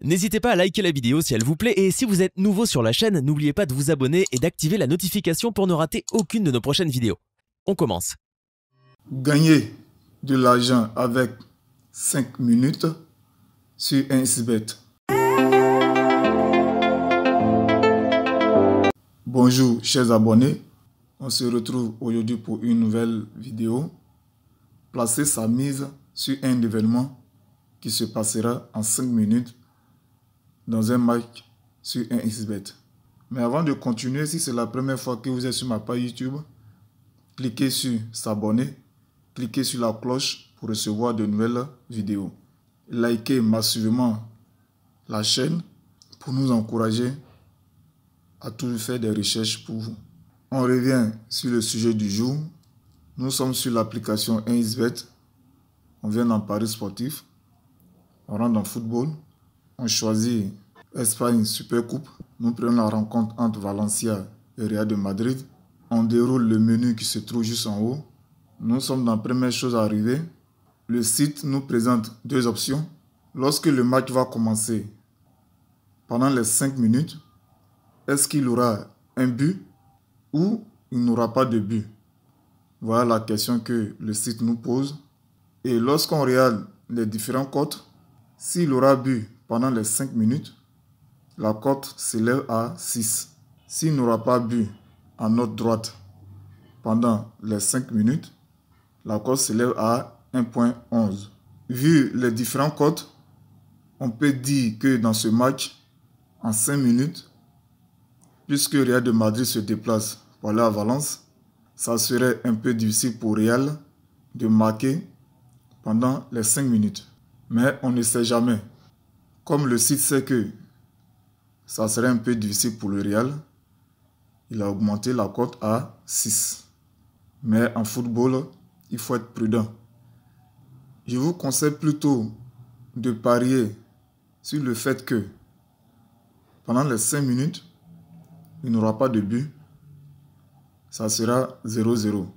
N'hésitez pas à liker la vidéo si elle vous plaît et si vous êtes nouveau sur la chaîne, n'oubliez pas de vous abonner et d'activer la notification pour ne rater aucune de nos prochaines vidéos. On commence. Gagner de l'argent avec 5 minutes sur un Bonjour chers abonnés, on se retrouve aujourd'hui pour une nouvelle vidéo. Placer sa mise sur un événement qui se passera en 5 minutes dans un match sur un XBet. Mais avant de continuer, si c'est la première fois que vous êtes sur ma page YouTube, cliquez sur s'abonner, cliquez sur la cloche pour recevoir de nouvelles vidéos. Likez massivement la chaîne pour nous encourager à tout faire des recherches pour vous. On revient sur le sujet du jour. Nous sommes sur l'application 1xbet. On vient dans Paris sportif. On rentre dans football. On choisit Espagne coupe Nous prenons la rencontre entre Valencia et Real de Madrid. On déroule le menu qui se trouve juste en haut. Nous sommes dans la première chose à arriver. Le site nous présente deux options. Lorsque le match va commencer, pendant les cinq minutes, est-ce qu'il aura un but ou il n'aura pas de but voilà la question que le site nous pose. Et lorsqu'on regarde les différents cotes, s'il aura but, pendant les 5 minutes, la cote s'élève à 6. S'il n'aura pas bu à notre droite pendant les 5 minutes, la cote s'élève à 1.11. Vu les différentes cotes, on peut dire que dans ce match, en 5 minutes, puisque Real de Madrid se déplace pour aller à Valence, ça serait un peu difficile pour Real de marquer pendant les 5 minutes. Mais on ne sait jamais. Comme le site sait que ça serait un peu difficile pour le Real, il a augmenté la cote à 6. Mais en football, il faut être prudent. Je vous conseille plutôt de parier sur le fait que pendant les 5 minutes, il n'aura pas de but. Ça sera 0-0.